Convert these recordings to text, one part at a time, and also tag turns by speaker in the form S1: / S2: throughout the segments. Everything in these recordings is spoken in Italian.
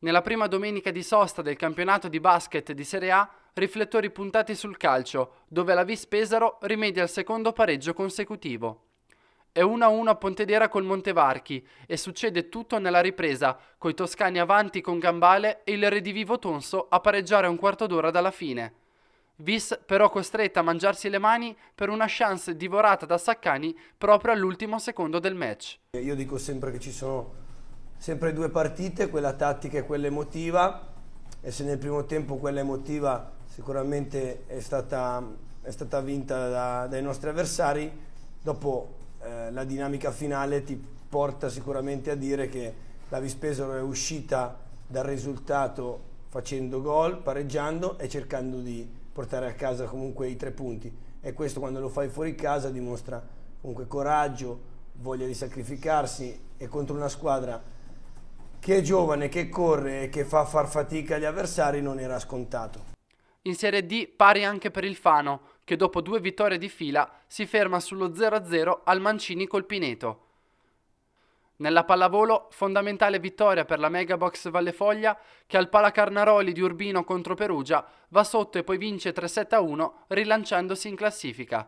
S1: Nella prima domenica di sosta del campionato di basket di Serie A, riflettori puntati sul calcio, dove la Vis Pesaro rimedia il secondo pareggio consecutivo. È 1-1 a Pontedera col Montevarchi e succede tutto nella ripresa, coi toscani avanti con Gambale e il redivivo Tonso a pareggiare un quarto d'ora dalla fine. Vis però costretta a mangiarsi le mani per una chance divorata da Saccani proprio all'ultimo secondo del match.
S2: Io dico sempre che ci sono sempre due partite, quella tattica e quella emotiva, e se nel primo tempo quella emotiva sicuramente è stata, è stata vinta da, dai nostri avversari, dopo eh, la dinamica finale ti porta sicuramente a dire che la Vispesaro è uscita dal risultato facendo gol, pareggiando e cercando di portare a casa comunque i tre punti e questo quando lo fai fuori casa dimostra comunque coraggio, voglia di sacrificarsi e contro una squadra che è giovane, che corre e che fa far fatica agli avversari non era scontato.
S1: In Serie D pari anche per il Fano, che dopo due vittorie di fila si ferma sullo 0-0 al Mancini col Pineto. Nella pallavolo, fondamentale vittoria per la Megabox Vallefoglia che al Palacarnaroli di Urbino contro Perugia va sotto e poi vince 3-7-1 rilanciandosi in classifica.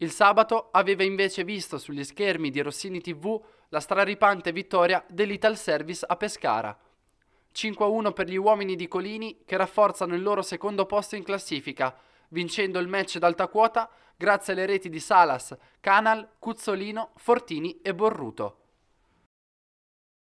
S1: Il sabato aveva invece visto sugli schermi di Rossini TV la straripante vittoria dell'Ital Service a Pescara. 5-1 per gli uomini di Colini che rafforzano il loro secondo posto in classifica, vincendo il match d'alta quota grazie alle reti di Salas, Canal, Cuzzolino, Fortini e Borruto.